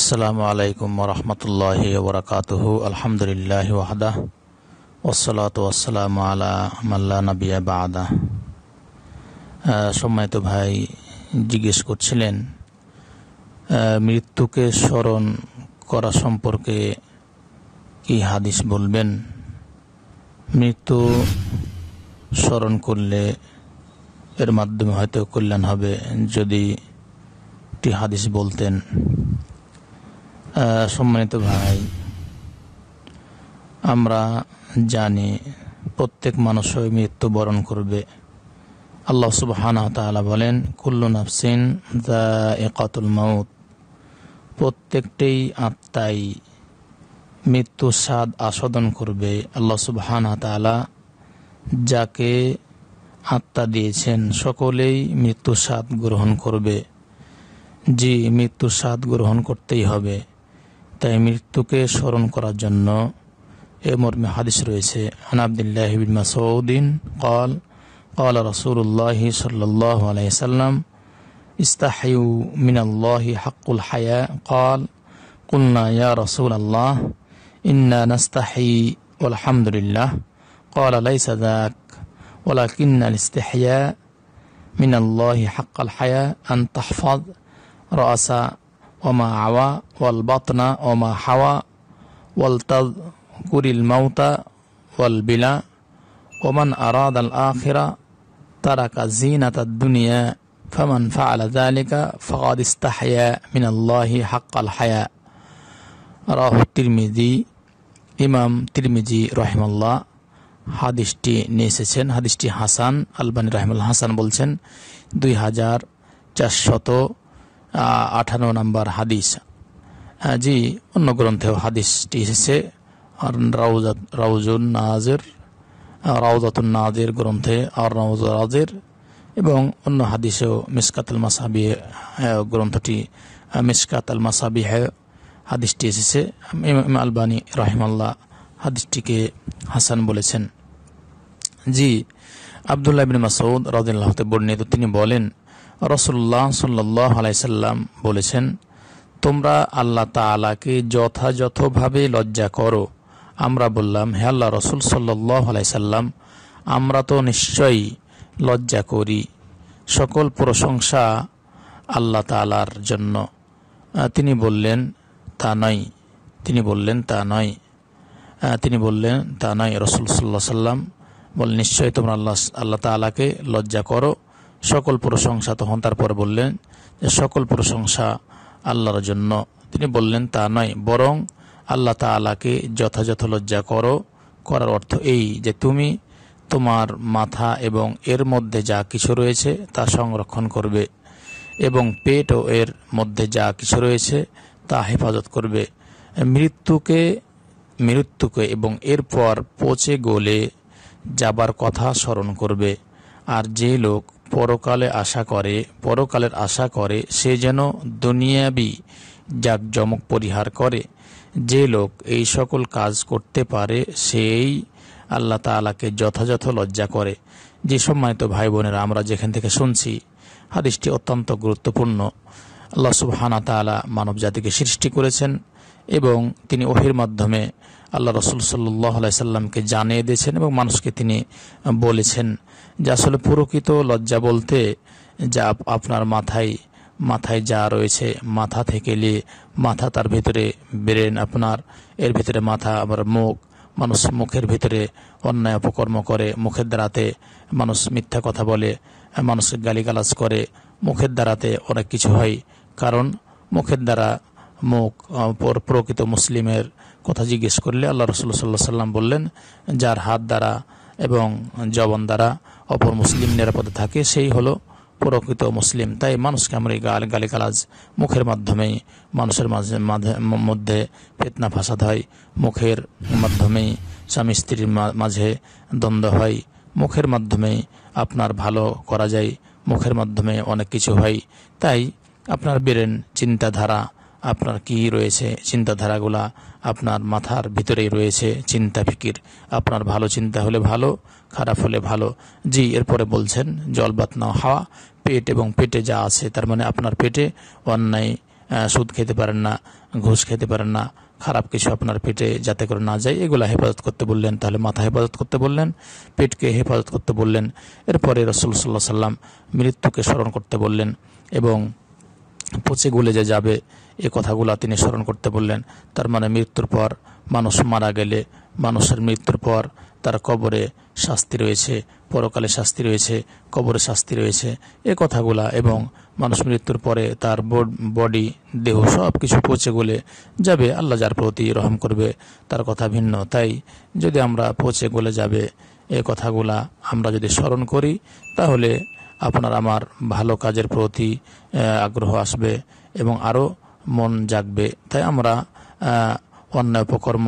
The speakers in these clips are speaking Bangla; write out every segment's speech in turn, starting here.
আসসালামু আলাইকুম রহমতুল্লাহ বরকাত আলহামদুলিল্লাহ ওয়াহদা ওসলাত ওয়াসালাম আলা আমাল্লা নবিয়া বা বাদা সম্মানিত ভাই জিজ্ঞেস করছিলেন মৃত্যুকে স্মরণ করা সম্পর্কে কি হাদিস বলবেন মৃত্যু স্মরণ করলে এর মাধ্যমে হয়তো কল্যাণ হবে যদি একটি হাদিস বলতেন সম্মানিত ভাই আমরা জানি প্রত্যেক মানুষই মৃত্যুবরণ করবে আল্লাহ সুবাহ বলেন কুল্লু নাফসিন দা একাতুল মাউত প্রত্যেকটি আত্মাই মৃত্যু স্বাদ আস্বাদন করবে আল্লাহ সুবাহানা তালা যাকে আত্মা দিয়েছেন সকলেই মৃত্যু স্বাদ গ্রহণ করবে জি মৃত্যু স্বাদ গ্রহণ করতেই হবে তাই মৃত্যুকে স্মরণ করার জন্য এ মর্মে হাদিস রয়েছে আব্দুল্লাহ বিন মাসউদিন قال قال رسول الله صلى الله عليه وسلم استحيوا من الله حق الحياء قال قلنا يا رسول الله إنا نستحي والحمد لله قال ليس ذاك ولكن الاستحياء من الله حق الحياء أن تحفظ رأس ওমা আওয়া ওয়াল বাতনা ওমা হাওয়া ওয়াল তাদ কুরিল মাউতা ওয়াল বিলা ওমান আরাদ আল আখিরা তারাকা জিনাত দুনিয়া ফমান ফাআলা যালিকা ফাকাদ ইস্তাহিয়া মিন আল্লাহি হাক্কাল হায়া রাহ তিরমিজি ইমাম তিরমিজি রহিমাল্লাহ হাদিসটি নিয়ে এসেছেন হাদিসটি হাসান আলবানী রাহিমুল হাসান বলছেন দুই হাজার চারশত আঠানো নাম্বার হাদিস জি অন্য গ্রন্থেও হাদিসটি এসেছে আর রাউজাত রাউজুল নাজের রাউজাতুন নাজের গ্রন্থে আর রাউজ রাজের এবং অন্য হাদিসেও মিসকাতুল মাসাবি গ্রন্থটি মিসকাত আল মাসাবি হাদিসটি এসেছে ইমাম আলবানী রহিমাল্লাহ হাদিসটিকে হাসান বলেছেন জি আবদুল্লাহ বিন মাসৌদ রাজিল্লাহতে বর্ণিত তিনি বলেন রসুল্লাহ সাল্লাহ আলাইসাল্লাম বলেছেন তোমরা আল্লাহ তালাকে যথাযথভাবে লজ্জা করো আমরা বললাম হে আল্লাহ রসুল সাল্লাহ আলাইসাল্লাম আমরা তো নিশ্চয়ই লজ্জা করি সকল প্রশংসা আল্লাহ তালার জন্য তিনি বললেন তা নয় তিনি বললেন তা নয় তিনি বললেন তা নয় রসুল সাল্লাহ সাল্লাম বল নিশ্চয়ই তোমরা আল্লাহ আল্লাহ তালাকে লজ্জা করো সকল প্রশংসা তখন তারপর বললেন যে সকল প্রশংসা আল্লাহর জন্য তিনি বললেন তা নয় বরং আল্লাহ তালাকে যথাযথ লজ্জা করো করার অর্থ এই যে তুমি তোমার মাথা এবং এর মধ্যে যা কিছু রয়েছে তা সংরক্ষণ করবে এবং পেট ও এর মধ্যে যা কিছু রয়েছে তা হেফাজত করবে মৃত্যুকে মৃত্যুকে এবং এরপর পচে গলে যাবার কথা স্মরণ করবে আর যে লোক পরকালে আশা করে পরকালের আশা করে সে যেন দুনিয়াবি জাকজমক পরিহার করে যে লোক এই সকল কাজ করতে পারে সেই আল্লাহ তালাকে যথাযথ লজ্জা করে যে সম্মানিত ভাই বোনেরা আমরা যেখান থেকে শুনছি হাদিসটি অত্যন্ত গুরুত্বপূর্ণ আল্লাহ সুবহানা তালা মানব জাতিকে সৃষ্টি করেছেন এবং তিনি ওহির মাধ্যমে আল্লাহ রসুল সাল্লাহ সাল্লামকে জানিয়ে দিয়েছেন এবং মানুষকে তিনি বলেছেন যে আসলে পুরকিত লজ্জা বলতে যা আপনার মাথায় মাথায় যা রয়েছে মাথা থেকে নিয়ে মাথা তার ভিতরে ব্রেন আপনার এর ভিতরে মাথা আবার মুখ মানুষ মুখের ভিতরে অন্যায় অপকর্ম করে মুখের দ্বারাতে মানুষ মিথ্যা কথা বলে মানুষ গালিগালাজ করে মুখের দ্বারাতে অনেক কিছু হয় কারণ মুখের দ্বারা মুখ প্রকৃত মুসলিমের কথা জিজ্ঞেস করলে আল্লাহ রসুল সাল্লাহ সাল্লাম বললেন যার হাত দ্বারা এবং জবন দ্বারা অপর মুসলিম নিরাপদে থাকে সেই হলো প্রকৃত মুসলিম তাই মানুষকে আমরা এই গাল গালিকালাজ মুখের মাধ্যমেই মানুষের মাঝে মাঝে মধ্যে ফেতনা ফাসাদ হয় মুখের মাধ্যমেই স্বামী স্ত্রীর মাঝে দ্বন্দ্ব হয় মুখের মাধ্যমে আপনার ভালো করা যায় মুখের মাধ্যমে অনেক কিছু হয় তাই আপনার ব্রেন চিন্তাধারা আপনার কি রয়েছে চিন্তাধারাগুলা আপনার মাথার ভিতরেই রয়েছে চিন্তা ফিকির আপনার ভালো চিন্তা হলে ভালো খারাপ হলে ভালো জি এরপরে বলছেন জল বাত না হাওয়া পেট এবং পেটে যা আছে তার মানে আপনার পেটে অন্যায় সুদ খেতে পারেন না ঘুষ খেতে পারেন না খারাপ কিছু আপনার পেটে যাতে করে না যায় এগুলো হেফাজত করতে বললেন তাহলে মাথা হেফাজত করতে বললেন পেটকে হেফাজত করতে বললেন এরপরে রসুল সাল্লাহ সাল্লাম মৃত্যুকে স্মরণ করতে বললেন এবং পচে গুলে যে যাবে এ কথাগুলো তিনি স্মরণ করতে বললেন তার মানে মৃত্যুর পর মানুষ মারা গেলে মানুষের মৃত্যুর পর তার কবরে শাস্তি রয়েছে পরকালে শাস্তি রয়েছে কবরে শাস্তি রয়েছে এ কথাগুলা এবং মানুষ মৃত্যুর পরে তার বডি দেহ সব কিছু পচে গলে যাবে আল্লাহ যার প্রতি রহম করবে তার কথা ভিন্ন তাই যদি আমরা পচে গলে যাবে এ কথাগুলা আমরা যদি স্মরণ করি তাহলে আপনার আমার ভালো কাজের প্রতি আগ্রহ আসবে এবং আরও মন জাগবে তাই আমরা অন্যায় উপকর্ম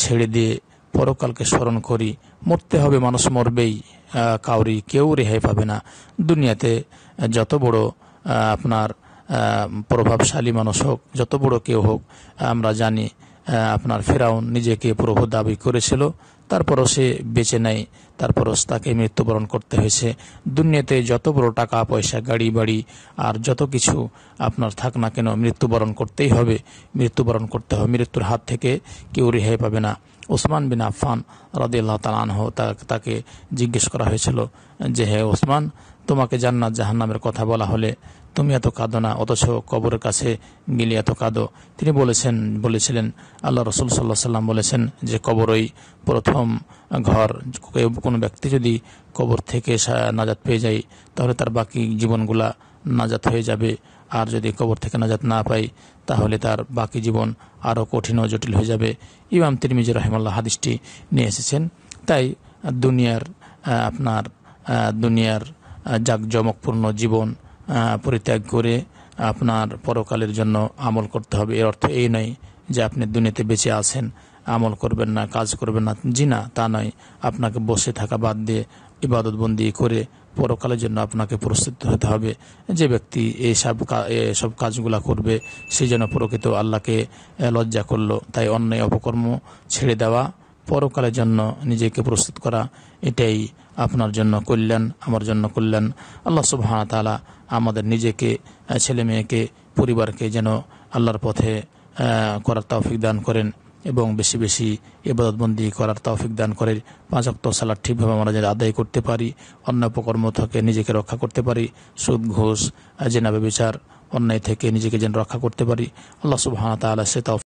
ছেড়ে দিয়ে পরকালকে স্মরণ করি মরতে হবে মানুষ মরবেই কাউরি কেউ রেহাই পাবে না দুনিয়াতে যত বড় আপনার প্রভাবশালী মানুষ হোক যত বড় কেউ হোক আমরা জানি আপনার ফেরাউন নিজেকে প্রভু দাবি করেছিল তারপরও সে বেঁচে নেয় তারপরও তাকে মৃত্যুবরণ করতে হয়েছে দুনিয়াতে যত বড় টাকা পয়সা গাড়ি বাড়ি আর যত কিছু আপনার থাক না কেন মৃত্যুবরণ করতেই হবে মৃত্যুবরণ করতে হবে মৃত্যুর হাত থেকে কেউ রেহাই পাবে না ওসমান বিন আফান রদিল্লাহ তালানহ তাকে জিজ্ঞেস করা হয়েছিল যে হে ওসমান তোমাকে জান্নাত জাহান্নামের কথা বলা হলে তুমি এত কাঁদো না অথচ কবরের কাছে গেলে এত কাঁদো তিনি বলেছেন বলেছিলেন আল্লাহ রসুল সাল্লাহ সাল্লাম বলেছেন যে কবরই প্রথম ঘর কোনো ব্যক্তি যদি কবর থেকে নাজাত পেয়ে যায় তাহলে তার বাকি জীবনগুলা নাজাত হয়ে যাবে আর যদি কবর থেকে নাজাত না পাই তাহলে তার বাকি জীবন আরও কঠিন ও জটিল হয়ে যাবে ইমাম তিরমিজুর রহমাল্লাহ হাদিসটি নিয়ে এসেছেন তাই দুনিয়ার আপনার দুনিয়ার জাঁকজমকপূর্ণ জীবন পরিত্যাগ করে আপনার পরকালের জন্য আমল করতে হবে এর অর্থ এই নয় যে আপনি দুনিয়াতে বেঁচে আছেন আমল করবেন না কাজ করবেন না জি না তা নয় আপনাকে বসে থাকা বাদ দিয়ে ইবাদতবন্দি করে পরকালের জন্য আপনাকে প্রস্তুত হতে হবে যে ব্যক্তি এইসব সব কাজগুলা করবে সেই জন্য প্রকৃত আল্লাহকে লজ্জা করলো তাই অন্যায় অপকর্ম ছেড়ে দেওয়া পরকালের জন্য নিজেকে প্রস্তুত করা এটাই আপনার জন্য কল্যাণ আমার জন্য কল্যাণ আল্লাহ সুবাহানা তালা আমাদের নিজেকে ছেলে মেয়েকে পরিবারকে যেন আল্লাহর পথে করার তৌফিক দান করেন এবং বেশি বেশি এবাদতবন্দি করার তৌফিক দান করে পাঁচ অক্ত সালাদ ঠিকভাবে আমরা যেন আদায় করতে পারি অন্য উপকর্ম থেকে নিজেকে রক্ষা করতে পারি সুদ ঘোষ জেনাবে বিচার অন্যায় থেকে নিজেকে যেন রক্ষা করতে পারি আল্লাহ সুবাহ তালা সে